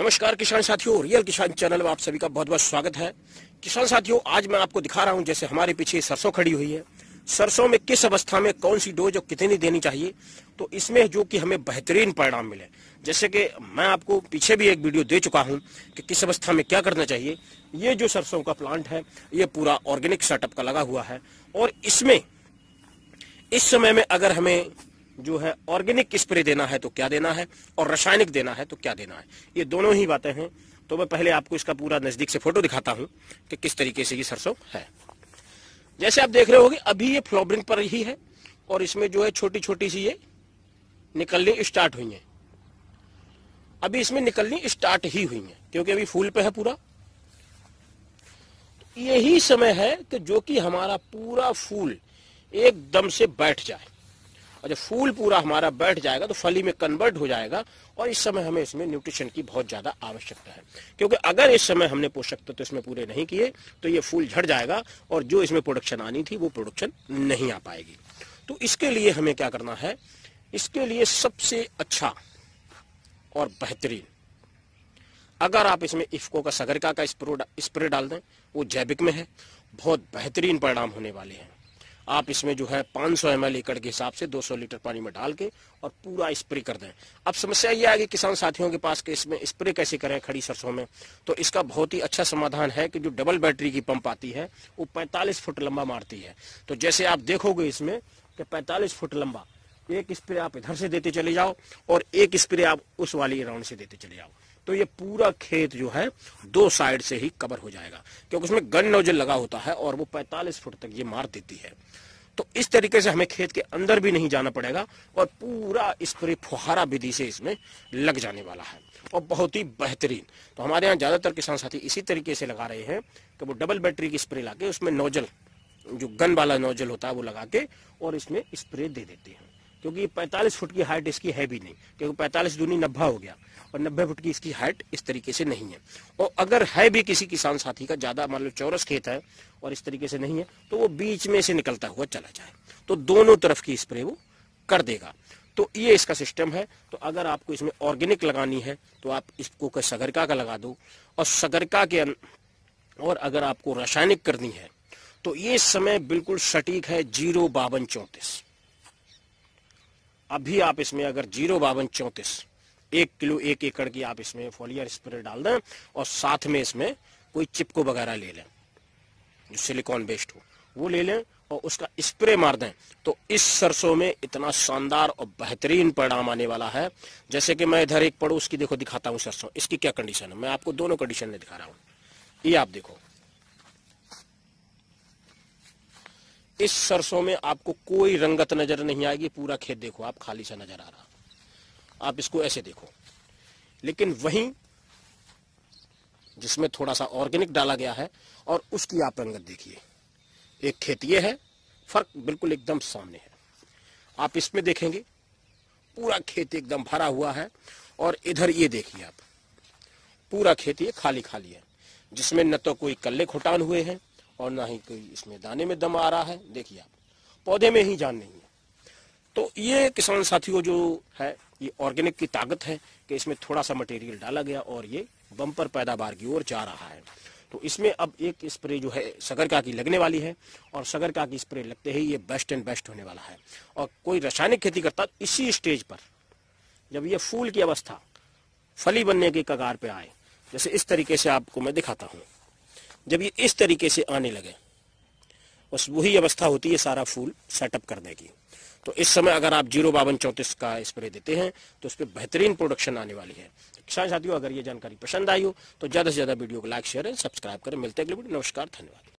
नमस्कार किसान साथियों रियल किसान चैनल में आप सभी का बहुत बहुत स्वागत है किसान साथियों आज मैं आपको दिखा रहा हूं जैसे हमारे पीछे सरसों खड़ी हुई है सरसों में किस अवस्था में कौन सी डोज और कितनी देनी चाहिए तो इसमें जो कि हमें बेहतरीन परिणाम मिले जैसे कि मैं आपको पीछे भी एक वीडियो दे चुका हूं कि किस अवस्था में क्या करना चाहिए ये जो सरसों का प्लांट है ये पूरा ऑर्गेनिक सेटअप का लगा हुआ है और इसमें इस समय में अगर हमें जो है ऑर्गेनिक स्प्रे देना है तो क्या देना है और रासायनिक देना है तो क्या देना है ये दोनों ही बातें हैं तो मैं पहले आपको इसका पूरा नज़दीक से फोटो दिखाता हूँ कि किस तरीके से ये सरसों है जैसे आप देख रहे होगे अभी ये फ्लोबरिंग पर ही है और इसमें जो है छोटी छोटी सी ये निकलनी स्टार्ट हुई है अभी इसमें निकलनी स्टार्ट ही हुई है क्योंकि अभी फूल पे है पूरा यही समय है कि जो कि हमारा पूरा फूल एकदम से बैठ जाए और जब फूल पूरा हमारा बैठ जाएगा तो फली में कन्वर्ट हो जाएगा और इस समय हमें इसमें न्यूट्रिशन की बहुत ज़्यादा आवश्यकता है क्योंकि अगर इस समय हमने पोषक तत्व तो इसमें पूरे नहीं किए तो ये फूल झड़ जाएगा और जो इसमें प्रोडक्शन आनी थी वो प्रोडक्शन नहीं आ पाएगी तो इसके लिए हमें क्या करना है इसके लिए सबसे अच्छा और बेहतरीन अगर आप इसमें इफ्को का सगरका का स्प्रे डाल दें वो जैविक में है बहुत बेहतरीन परिणाम होने वाले हैं आप इसमें जो है 500 सौ एम एकड़ के हिसाब से 200 लीटर पानी में डाल के और पूरा स्प्रे कर दें अब समस्या ये आएगी किसान साथियों के पास कि इसमें स्प्रे कैसे करें खड़ी सरसों में तो इसका बहुत ही अच्छा समाधान है कि जो डबल बैटरी की पंप आती है वो पैंतालीस फुट लंबा मारती है तो जैसे आप देखोगे इसमें कि पैंतालीस फुट लंबा एक स्प्रे आप इधर से देते चले जाओ और एक स्प्रे आप उस वाली राउंड से देते चले जाओ तो ये पूरा खेत जो है दो साइड से ही कवर हो जाएगा क्योंकि उसमें गन नोजल लगा होता है और वो 45 फुट तक ये मार देती है तो इस तरीके से हमें खेत के अंदर भी नहीं जाना पड़ेगा और पूरा स्प्रे फुहारा विधि से इसमें लग जाने वाला है और बहुत ही बेहतरीन तो हमारे यहाँ ज़्यादातर किसान साथी इसी तरीके से लगा रहे हैं कि वो डबल बैटरी की स्प्रे ला उसमें नोजल जो गन वाला नोजल होता है वो लगा के और इसमें स्प्रे दे देते हैं क्योंकि 45 फुट की हाइट इसकी है भी नहीं क्योंकि 45 दूनी नब्बा हो गया और नब्बे फुट की इसकी हाइट इस तरीके से नहीं है और अगर है भी किसी किसान साथी का ज्यादा मान लो चौरस खेत है और इस तरीके से नहीं है तो वो बीच में से निकलता हुआ चला जाए तो दोनों तरफ की स्प्रे वो कर देगा तो ये इसका सिस्टम है तो अगर आपको इसमें ऑर्गेनिक लगानी है तो आप इसको सगरका का लगा दो और सगरका के और अगर आपको रासायनिक करनी है तो ये समय बिल्कुल सटीक है जीरो बावन चौंतीस अभी आप इसमें अगर जीरो बावन चौंतीस एक किलो एक एकड़ की आप इसमें फोलियर स्प्रे डाल दें और साथ में इसमें कोई चिपको वगैरह ले लें जो सिलिकॉन बेस्ड हो वो ले लें और उसका स्प्रे मार दें तो इस सरसों में इतना शानदार और बेहतरीन परिणाम आने वाला है जैसे कि मैं इधर एक पड़ोस की देखो दिखाता हूँ सरसों इसकी क्या कंडीशन है मैं आपको दोनों कंडीशन में दिखा रहा हूँ ये आप देखो इस सरसों में आपको कोई रंगत नज़र नहीं आएगी पूरा खेत देखो आप खाली सा नज़र आ रहा आप इसको ऐसे देखो लेकिन वहीं जिसमें थोड़ा सा ऑर्गेनिक डाला गया है और उसकी आप रंगत देखिए एक खेत ये है फर्क बिल्कुल एकदम सामने है आप इसमें देखेंगे पूरा खेत एकदम भरा हुआ है और इधर ये देखिए आप पूरा खेत ये खाली खाली है जिसमें न तो कोई कल्ले खुटान हुए हैं और ना ही कोई इसमें दाने में दम आ रहा है देखिए आप पौधे में ही जान नहीं है तो ये किसान साथियों जो है ये ऑर्गेनिक की ताकत है कि इसमें थोड़ा सा मटेरियल डाला गया और ये बम्पर पैदावार की ओर जा रहा है तो इसमें अब एक स्प्रे जो है सगरका की लगने वाली है और सगरका की स्प्रे लगते ही ये बेस्ट एंड बेस्ट होने वाला है और कोई रासायनिक खेती करता इसी स्टेज पर जब ये फूल की अवस्था फली बनने के कगार पे आए जैसे इस तरीके से आपको मैं दिखाता हूँ जब ये इस तरीके से आने लगे बस वही अवस्था होती है सारा फूल सेटअप करने की तो इस समय अगर आप जीरो बावन चौंतीस का स्प्रे देते हैं तो उस पर बेहतरीन प्रोडक्शन आने वाली है किसान अच्छा साथियों अगर ये जानकारी पसंद आई हो तो ज़्यादा से ज़्यादा वीडियो को लाइक शेयर सब्सक्राइब करें मिलते हैं अगले वीडियो नमस्कार धन्यवाद